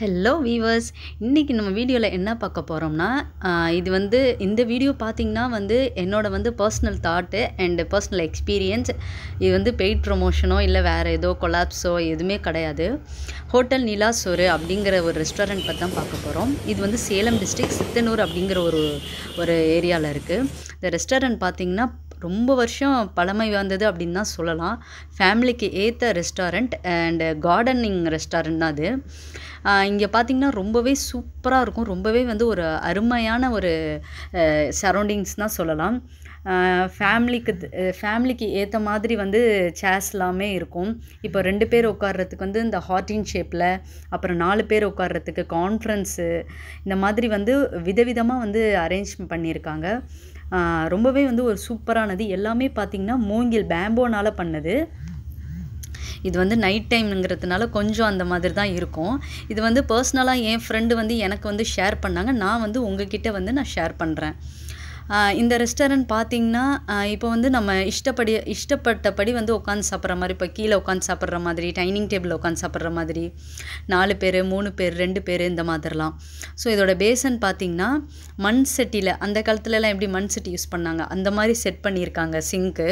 hello viewers இன்றைக்கி நம்ம வீடியோவில் என்ன பார்க்க போகிறோம்னா இது வந்து இந்த வீடியோ பார்த்திங்கன்னா வந்து என்னோடய வந்து personal thought and personal experience இது வந்து பெய்ட் ப்ரொமோஷனோ இல்லை வேறு ஏதோ கொலாப்ஸோ எதுவுமே கிடையாது ஹோட்டல் நீலாசோறு அப்படிங்கிற ஒரு ரெஸ்டாரண்ட் பற்றி தான் பார்க்க போகிறோம் இது வந்து சேலம் டிஸ்ட்ரிக் சித்தனூர் அப்படிங்கிற ஒரு ஒரு ஏரியாவில் இருக்குது இந்த ரெஸ்டாரண்ட் பார்த்திங்கன்னா ரொம்ப வருஷம் பழமை வந்தது அப்படின்னு தான் சொல்லலாம் ஃபேமிலிக்கு ஏற்ற ரெஸ்டாரண்ட் அண்டு கார்டனிங் ரெஸ்டாரண்ட் தான் அது இங்கே பார்த்திங்கன்னா ரொம்பவே சூப்பராக இருக்கும் ரொம்பவே வந்து ஒரு அருமையான ஒரு சரௌண்டிங்ஸ் தான் சொல்லலாம் ஃபேமிலிக்கு ஃபேமிலிக்கு ஏற்ற மாதிரி வந்து சேர்ஸ் எல்லாமே இருக்கும் இப்போ ரெண்டு பேர் உட்காடுறதுக்கு வந்து இந்த ஹார்டின் ஷேப்பில் அப்புறம் நாலு பேர் உட்காடுறதுக்கு கான்ஃபரன்ஸு இந்த மாதிரி வந்து விதவிதமாக வந்து அரேஞ்ச் பண்ணியிருக்காங்க ரொம்பவே வந்து ஒரு சூப்பரானது எல்லாமே பார்த்திங்கன்னா மூங்கில் பேம்போனால் பண்ணது இது வந்து நைட் டைம்ங்கிறதுனால கொஞ்சம் அந்த மாதிரி தான் இருக்கும் இது வந்து பர்சனலாக என் ஃப்ரெண்டு வந்து எனக்கு வந்து ஷேர் பண்ணாங்க நான் வந்து உங்ககிட்ட வந்து நான் ஷேர் பண்ணுறேன் இந்த ரெஸ்டாரண்ட் பார்த்திங்கன்னா இப்போ வந்து நம்ம இஷ்டப்படி இஷ்டப்பட்டபடி வந்து உட்காந்து சாப்பிட்ற மாதிரி இப்போ கீழே உட்காந்து சாப்பிட்ற மாதிரி டைனிங் டேபிள் உட்காந்து சாப்பிட்ற மாதிரி நாலு பேர் மூணு பேர் ரெண்டு பேர் இந்த மாதிரிலாம் ஸோ இதோட பேசன் பார்த்திங்கன்னா மண் செட்டியில் அந்த காலத்துலலாம் எப்படி மண் செட்டி யூஸ் பண்ணாங்க அந்த மாதிரி செட் பண்ணியிருக்காங்க சிங்க்கு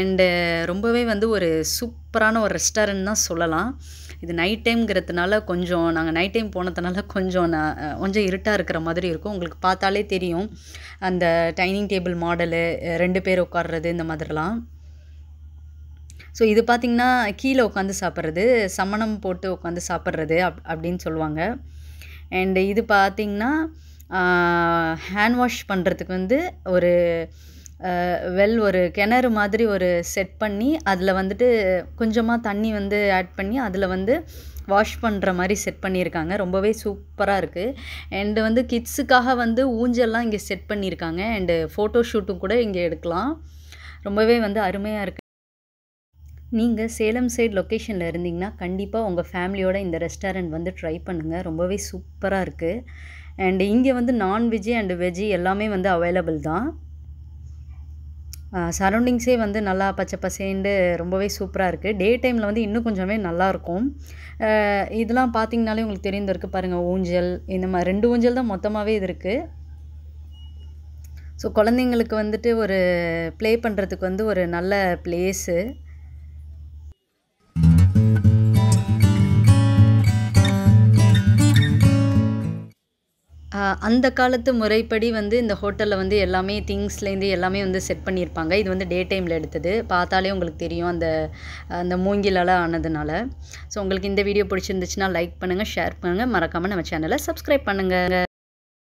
அண்டு ரொம்பவே வந்து ஒரு சூப்பரான ஒரு ரெஸ்டாரண்ட் தான் சொல்லலாம் இது நைட் டைம்ங்கிறதுனால கொஞ்சம் நாங்கள் நைட் டைம் போனதுனால கொஞ்சம் நான் கொஞ்சம் இருட்டாக இருக்கிற மாதிரி இருக்கும் உங்களுக்கு பார்த்தாலே தெரியும் அந்த டைனிங் டேபிள் மாடலு ரெண்டு பேர் உட்காடுறது இந்த மாதிரிலாம் ஸோ இது பார்த்திங்கன்னா கீழே உட்காந்து சாப்பிட்றது சமணம் போட்டு உட்காந்து சாப்பிட்றது அப் அப்படின்னு சொல்லுவாங்க அண்டு இது பார்த்திங்கன்னா ஹேண்ட் வாஷ் பண்ணுறதுக்கு வந்து ஒரு வெல் ஒரு கிணறு மாதிரி ஒரு செட் பண்ணி அதில் வந்துட்டு கொஞ்சமாக தண்ணி வந்து ஆட் பண்ணி அதில் வந்து வாஷ் பண்ணுற மாதிரி செட் பண்ணியிருக்காங்க ரொம்பவே சூப்பராக இருக்குது அண்டு வந்து கிட்ஸுக்காக வந்து ஊஞ்சல்லாம் இங்கே செட் பண்ணியிருக்காங்க அண்டு ஃபோட்டோ ஷூட்டும் கூட இங்கே எடுக்கலாம் ரொம்பவே வந்து அருமையாக இருக்குது நீங்கள் சேலம் சைடு லொக்கேஷனில் இருந்தீங்கன்னா கண்டிப்பாக உங்கள் ஃபேமிலியோட இந்த ரெஸ்டாரண்ட் வந்து ட்ரை பண்ணுங்கள் ரொம்பவே சூப்பராக இருக்குது அண்டு இங்கே வந்து நான்வெஜ்ஜு அண்டு வெஜ்ஜு எல்லாமே வந்து அவைலபிள் தான் சரௌண்டிங்ஸே வந்து நல்லா பச்சை பசேண்டு ரொம்பவே சூப்பராக இருக்குது டே டைமில் வந்து இன்னும் கொஞ்சமே நல்லாயிருக்கும் இதெல்லாம் பார்த்திங்கனாலே உங்களுக்கு தெரிந்திருக்கு பாருங்கள் ஊஞ்சல் இந்த மாதிரி ரெண்டு ஊஞ்சல் தான் மொத்தமாகவே இது இருக்குது ஸோ குழந்தைங்களுக்கு வந்துட்டு ஒரு ப்ளே பண்ணுறதுக்கு வந்து ஒரு நல்ல பிளேஸு அந்த காலத்து முறைப்படி வந்து இந்த ஹோட்டலில் வந்து எல்லாமே திங்ஸ்லேருந்து எல்லாமே வந்து செட் பண்ணியிருப்பாங்க இது வந்து டே டைமில் எடுத்தது பார்த்தாலே உங்களுக்கு தெரியும் அந்த அந்த மூங்கிலால் ஆனதுனால ஸோ உங்களுக்கு இந்த வீடியோ பிடிச்சிருந்துச்சுன்னா லைக் பண்ணுங்கள் ஷேர் பண்ணுங்கள் மறக்காமல் நம்ம சேனலை சப்ஸ்கிரைப் பண்ணுங்கள்